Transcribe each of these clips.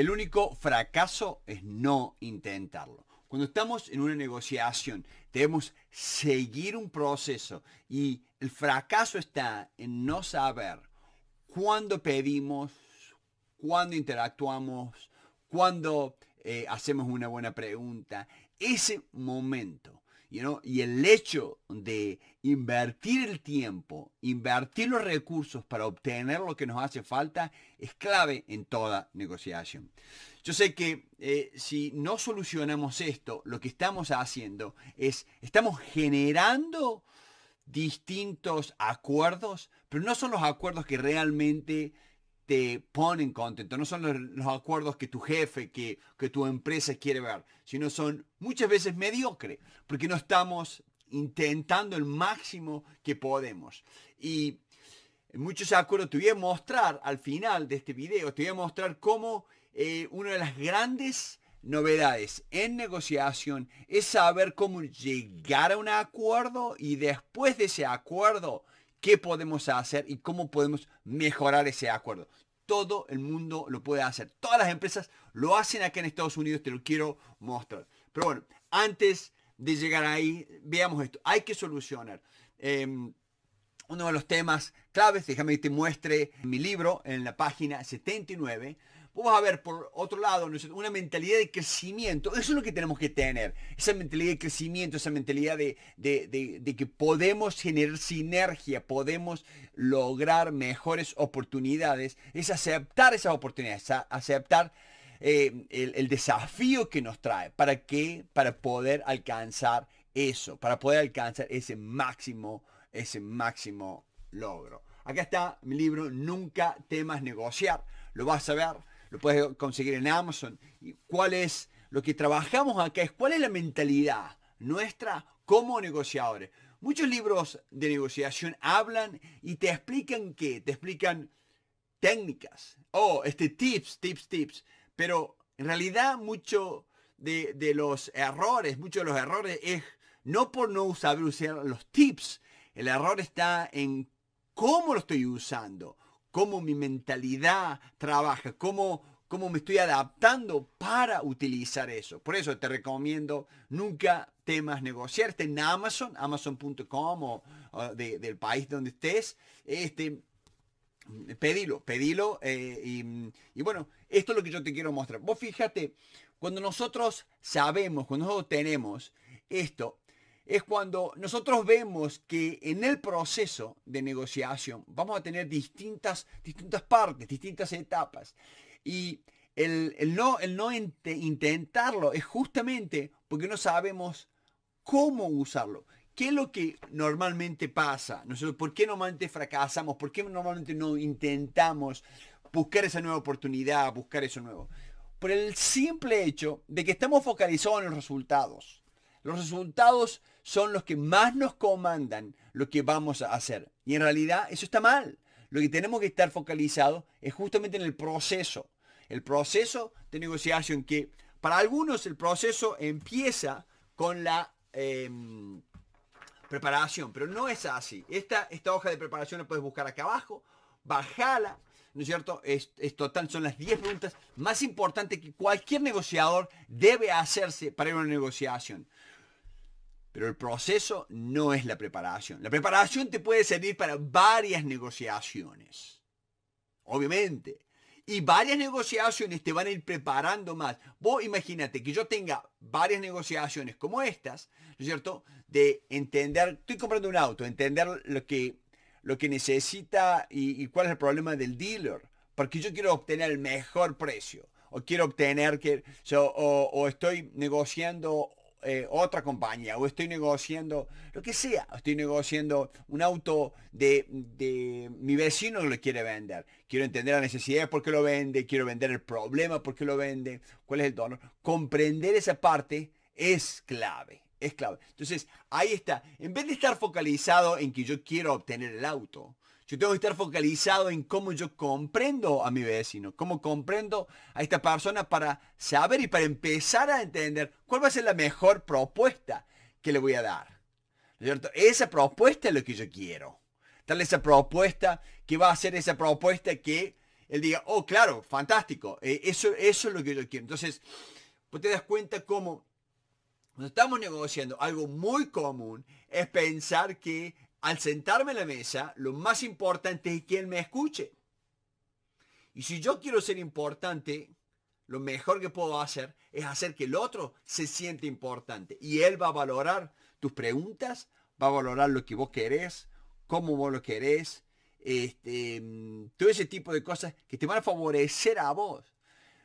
El único fracaso es no intentarlo. Cuando estamos en una negociación, debemos seguir un proceso y el fracaso está en no saber cuándo pedimos, cuándo interactuamos, cuándo eh, hacemos una buena pregunta. Ese momento y el hecho de invertir el tiempo, invertir los recursos para obtener lo que nos hace falta es clave en toda negociación. Yo sé que eh, si no solucionamos esto, lo que estamos haciendo es, estamos generando distintos acuerdos, pero no son los acuerdos que realmente te ponen contento. No son los, acuerdos que tu jefe, que, tu empresa quiere ver, sino son muchas veces mediocre, porque no estamos intentando el máximo que podemos. Y muchos acuerdos te voy a mostrar al final de este video, te voy a mostrar cómo eh, una de las grandes novedades en negociación es saber cómo llegar a un acuerdo y después de ese acuerdo qué podemos hacer y cómo podemos mejorar ese acuerdo. Todo el mundo lo puede hacer. Todas las empresas lo hacen acá en Estados Unidos, te lo quiero mostrar. Pero bueno, antes de llegar ahí, veamos esto. Hay que solucionar. Em, uno de los temas claves, déjame que te muestre mi libro en la página 79 vamos a ver por otro lado una mentalidad de crecimiento. Eso es lo que tenemos que tener. Esa mentalidad de crecimiento, esa mentalidad de, que podemos generar sinergia, podemos lograr mejores oportunidades. Es aceptar esas oportunidades, aceptar eh, el, el, desafío que nos trae. ¿Para qué? Para poder alcanzar eso, para poder alcanzar ese máximo, ese máximo logro. Acá está mi libro Nunca temas negociar. Lo vas a ver lo puedes conseguir en Amazon. ¿Y ¿Cuál es lo que trabajamos acá? Es cuál es la mentalidad nuestra como negociadores. Muchos libros de negociación hablan y te explican qué, te explican técnicas, oh, este tips, tips, tips, pero en realidad mucho de, de los errores, muchos de los errores es no por no saber usar los tips, el error está en cómo lo estoy usando, cómo mi mentalidad trabaja, cómo, cómo me estoy adaptando para utilizar eso. Por eso te recomiendo nunca temas negociar. en Amazon, amazon.com o, del país donde estés. Este, pedilo, pedilo. Eh, y, y, bueno, esto es lo que yo te quiero mostrar. Vos fíjate, cuando nosotros sabemos, cuando nosotros tenemos esto, es cuando nosotros vemos que en el proceso de negociación vamos a tener distintas, distintas partes, distintas etapas. Y el, no, el intentarlo es justamente porque no sabemos cómo usarlo. ¿Qué es lo que normalmente pasa? Nosotros, ¿Por qué normalmente fracasamos? ¿Por qué normalmente no intentamos buscar esa nueva oportunidad, buscar eso nuevo? Por el simple hecho de que estamos focalizados en los resultados los resultados son los que más nos comandan lo que vamos a hacer. Y en realidad eso está mal. Lo que tenemos que estar focalizados es justamente en el proceso. El proceso de negociación que para algunos el proceso empieza con la em, preparación, pero no es así. Esta, esta hoja de preparación la puedes buscar acá abajo, bajala, ¿no es cierto? esto tal son las 10 preguntas más importantes que cualquier negociador debe hacerse para ir a una negociación. Pero el proceso no es la preparación. La preparación te puede servir para varias negociaciones. Obviamente. Y varias negociaciones te van a ir preparando más. Vos imagínate que yo tenga varias negociaciones como estas, ¿no es cierto? De entender, estoy comprando un auto, entender lo que, lo que necesita y, cuál es el problema del dealer. Porque yo quiero obtener el mejor precio. O quiero obtener que, yo o estoy negociando eh, otra compañía o estoy negociando lo que sea, estoy negociando un auto de, mi vecino lo quiere vender. Quiero entender la necesidad porque lo vende, quiero vender el problema porque lo vende, cuál es el dolor. Comprender esa parte es clave, es clave. Entonces, ahí está. En vez de estar focalizado en que yo quiero obtener el auto, yo tengo que estar focalizado en cómo yo comprendo a mi vecino, cómo comprendo a esta persona para saber y para empezar a entender cuál va a ser la mejor propuesta que le voy a dar. Esa propuesta es lo que yo quiero. Darle esa propuesta que va a ser esa propuesta que él diga, oh, claro, fantástico, eh, eso, eso es lo que yo quiero. Entonces, vos te das cuenta cómo cuando estamos negociando, algo muy común es pensar que al sentarme en la mesa, lo más importante es que él me escuche. Y si yo quiero ser importante, lo mejor que puedo hacer es hacer que el otro se siente importante. Y él va a valorar tus preguntas, va a valorar lo que vos querés, cómo vos lo querés, este, todo ese tipo de cosas que te van a favorecer a vos.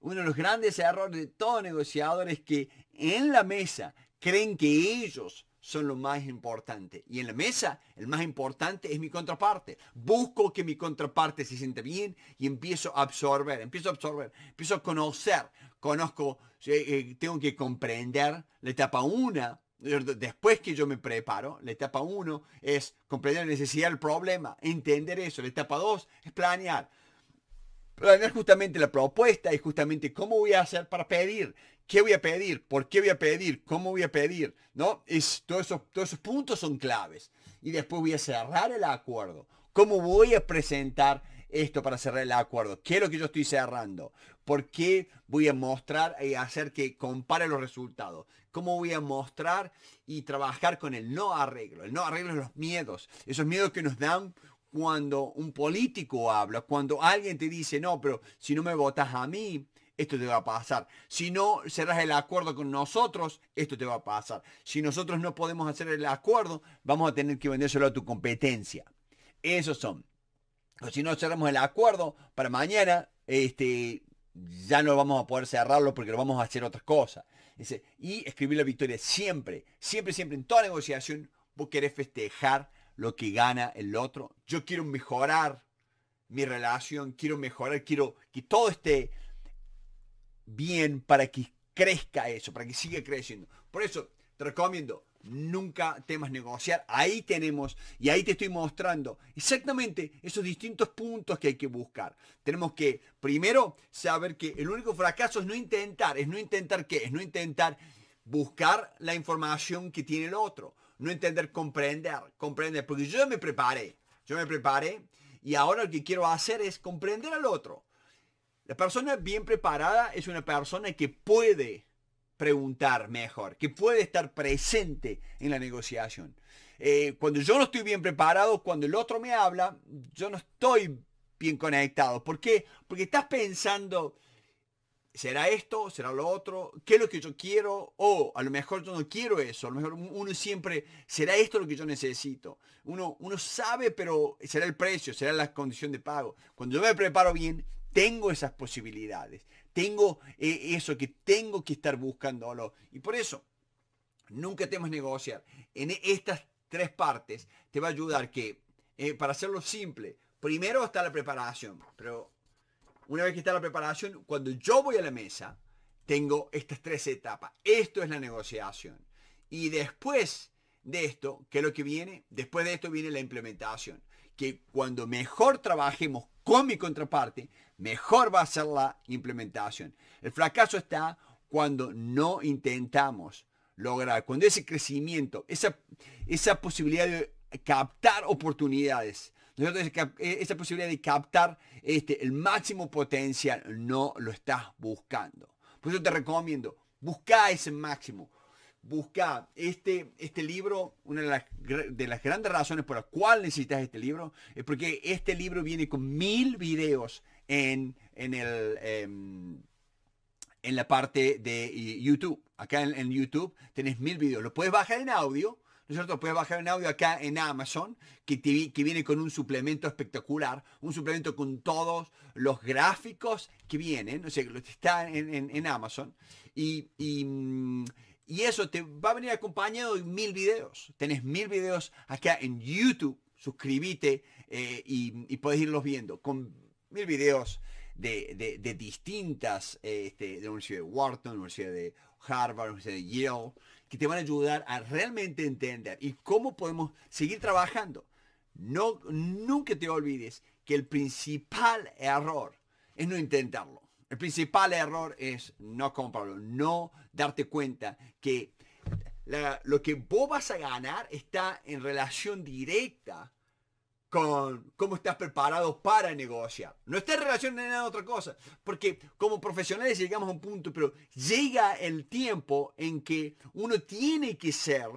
Uno de los grandes errores de los negociadores es que en la mesa creen que ellos son lo más importante. Y en la mesa, el más importante es mi contraparte. Busco que mi contraparte se sienta bien y empiezo a absorber, empiezo a absorber, empiezo a conocer. Conozco, eh, eh, tengo que comprender la etapa 1. Después que yo me preparo, la etapa 1 es comprender la necesidad del problema, entender eso. La etapa 2 es planear planear justamente la propuesta y justamente cómo voy a hacer para pedir ¿Qué voy a pedir? ¿Por qué voy a pedir? ¿Cómo voy a pedir? ¿No? Es, todos, esos, todos esos puntos son claves. Y después voy a cerrar el acuerdo. ¿Cómo voy a presentar esto para cerrar el acuerdo? ¿Qué es lo que yo estoy cerrando? ¿Por qué voy a mostrar y hacer que compare los resultados? ¿Cómo voy a mostrar y trabajar con el no arreglo? El no arreglo es los miedos. Esos miedos que nos dan cuando un político habla, cuando alguien te dice, no, pero si no me votas a mí, esto te va a pasar. Si no cerras el acuerdo con nosotros, esto te va a pasar. Si nosotros no podemos hacer el acuerdo, vamos a tener que vendérselo a tu competencia. Esos son. O si no cerramos el acuerdo para mañana, este, ya no vamos a poder cerrarlo porque lo vamos a hacer otras cosas. y escribir la victoria siempre, siempre, siempre en toda negociación, vos querés festejar lo que gana el otro. Yo quiero mejorar mi relación, quiero mejorar, quiero que todo esté bien para que crezca eso, para que siga creciendo. Por eso te recomiendo, nunca temas negociar. Ahí tenemos y ahí te estoy mostrando exactamente esos distintos puntos que hay que buscar. Tenemos que primero saber que el único fracaso es no intentar. ¿Es no intentar qué? Es no intentar buscar la información que tiene el otro. No entender, comprender, comprender. Porque yo me preparé, yo me preparé y ahora lo que quiero hacer es comprender al otro. La persona bien preparada es una persona que puede preguntar mejor, que puede estar presente en la negociación. Eh, cuando yo no estoy bien preparado, cuando el otro me habla, yo no estoy bien conectado. ¿Por qué? Porque estás pensando, ¿será esto? ¿Será lo otro? ¿Qué es lo que yo quiero? O a lo mejor yo no quiero eso. A lo mejor uno siempre, ¿será esto lo que yo necesito? Uno, uno sabe, pero será el precio, será la condición de pago. Cuando yo me preparo bien, tengo esas posibilidades, tengo eh, eso que tengo que estar buscándolo. Y por eso, nunca temas negociar. En e, estas tres partes te va a ayudar que, eh, para hacerlo simple, primero está la preparación, pero una vez que está la preparación, cuando yo voy a la mesa, tengo estas tres etapas. Esto es la negociación. Y después de esto, ¿qué es lo que viene? Después de esto viene la implementación que cuando mejor trabajemos con mi contraparte, mejor va a ser la implementación. El fracaso está cuando no intentamos lograr, cuando ese crecimiento, esa, esa posibilidad de captar oportunidades, e, esa posibilidad de captar este, el máximo potencial no lo estás buscando. Por eso te recomiendo, busca ese máximo, busca este, este libro, una de las, grandes razones por las cuales necesitas este libro, es porque este libro viene con mil videos en, en, el, em, en, la parte de eh, YouTube. Acá en, YouTube tenés mil videos. Lo puedes bajar en audio, ¿no es cierto? Puedes bajar en audio acá en Amazon que, que viene con un suplemento espectacular, un suplemento con todos los gráficos que vienen, o sea, que está en, en, Amazon. y, mm, y eso te va a venir acompañado de mil videos. Tenés mil videos acá en YouTube. Suscríbete eh, y, puedes irlos viendo con mil videos de, de, distintas, eh, este, de la Universidad de Wharton, Universidad de Harvard, Universidad de Yale, que te van a ayudar a realmente entender y cómo podemos seguir trabajando. No, nunca te olvides que el principal error es no intentarlo. El principal error es no comprarlo, no darte cuenta que lo que vos vas a ganar está en relación directa con cómo estás preparado para negociar. No está en relación en nada otra cosa, porque como profesionales llegamos a un punto, pero llega el tiempo en que uno tiene que ser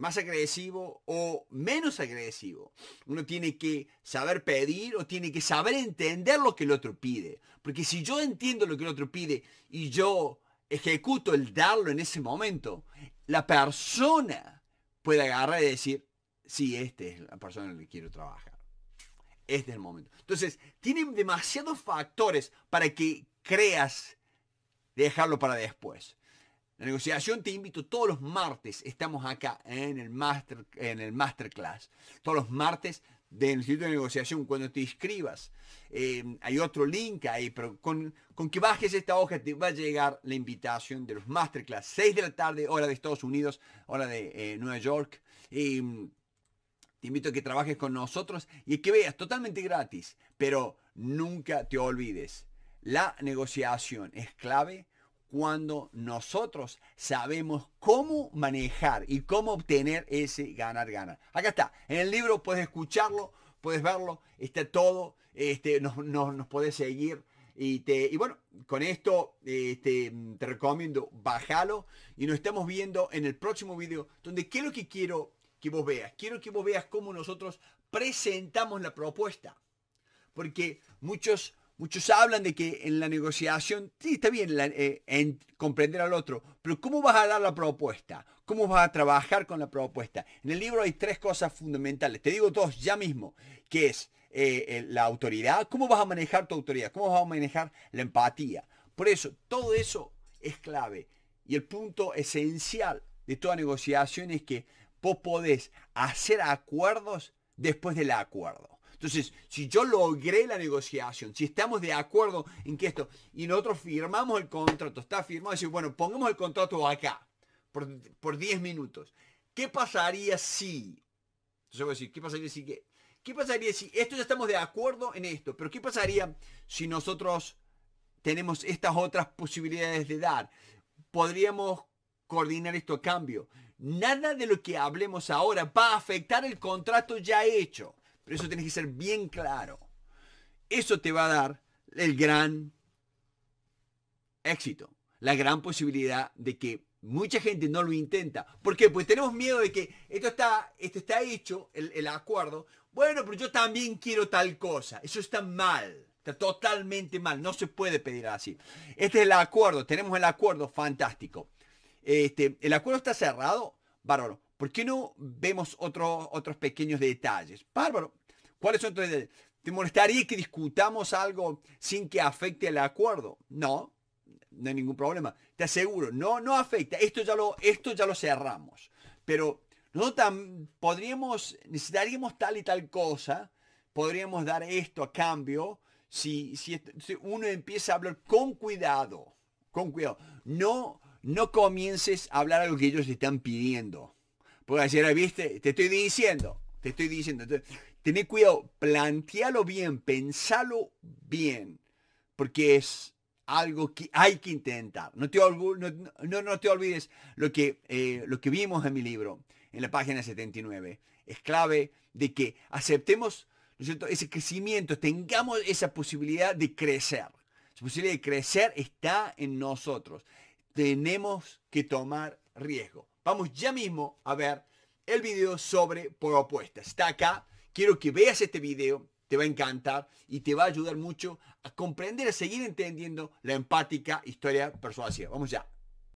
más agresivo o menos agresivo. Uno tiene que saber pedir o tiene que saber entender lo que el otro pide. Porque si yo entiendo lo que el otro pide y yo ejecuto el darlo en ese momento, la persona puede agarrar y decir, sí, esta es la persona en la que quiero trabajar. Este es el momento. Entonces, tienen demasiados factores para que creas dejarlo para después. La negociación te invito todos los martes, estamos acá en el, master, en el masterclass, todos los martes del Instituto de Negociación, cuando te inscribas, eh, hay otro link ahí, pero con, que bajes esta hoja te va a llegar la invitación de los masterclass, 6 de la tarde, hora de Estados Unidos, hora de eh, Nueva York. Y, te invito a que trabajes con nosotros y que veas totalmente gratis, pero nunca te olvides. La negociación es clave cuando nosotros sabemos cómo manejar y cómo obtener ese ganar-ganar. Acá está, en el libro puedes escucharlo, puedes verlo, está todo, este, nos, nos, podés seguir. Y, bueno, con esto este, te recomiendo, bájalo y nos estamos viendo en el próximo video, donde qué es lo que quiero que vos veas. Quiero que vos veas cómo nosotros presentamos la propuesta. Porque muchos Muchos hablan de que en la negociación, sí, está bien eh, en comprender al otro, pero ¿cómo vas a dar la propuesta? ¿Cómo vas a trabajar con la propuesta? En el libro hay tres cosas fundamentales, te digo dos ya mismo, que es eh, eh, la autoridad, ¿cómo vas a manejar tu autoridad? ¿Cómo vas a manejar la empatía? Por eso, todo eso es clave. Y el punto esencial de toda negociación es que vos podés hacer acuerdos después del acuerdo. Entonces, si yo logré la negociación, si estamos de acuerdo en que esto, y nosotros firmamos el contrato, está firmado, decir, bueno, pongamos el contrato acá, por, 10 minutos. ¿Qué pasaría si? Entonces voy a decir, ¿qué pasaría si qué? ¿Qué pasaría si esto ya estamos de acuerdo en esto? Pero ¿qué pasaría si nosotros tenemos estas otras posibilidades de dar? Podríamos coordinar esto a cambio. Nada de lo que hablemos ahora va a afectar el contrato ya hecho. Pero eso tienes que ser bien claro. Eso te va a dar el gran éxito, la gran posibilidad de que mucha gente no lo intenta. ¿Por qué? Pues tenemos miedo de que esto está, esto está hecho, el, acuerdo. Bueno, pero yo también quiero tal cosa. Eso está mal. Está totalmente mal. No se puede pedir así. Este es el acuerdo. Tenemos el acuerdo. Fantástico. Este, el acuerdo está cerrado. Bárbaro. ¿Por qué no vemos otros pequeños detalles? Bárbaro. ¿Cuáles son ¿Te molestaría que discutamos algo sin que afecte el acuerdo? No, no hay ningún problema. Te aseguro, no, no afecta. Esto ya lo, esto ya lo cerramos. Pero no tan, podríamos, necesitaríamos tal y tal cosa, podríamos dar esto a cambio, si, si, uno empieza a hablar con cuidado, con cuidado. No, no comiences a hablar algo que ellos te están pidiendo. Porque ayer, viste, te estoy diciendo, te estoy diciendo. Entonces, Tener cuidado, plantealo bien, pensalo bien, porque es algo que hay que intentar. No te, olvides lo que, eh, lo que vimos en mi libro, en la página 79. Es clave de que aceptemos ese crecimiento, tengamos esa posibilidad de crecer. Esa posibilidad de crecer está en nosotros. Tenemos que tomar riesgo. Vamos ya mismo a ver el video sobre propuestas. Está acá Quiero que veas este video, te va a encantar y te va a ayudar mucho a comprender, a seguir entendiendo la empática historia persuasiva. Vamos ya.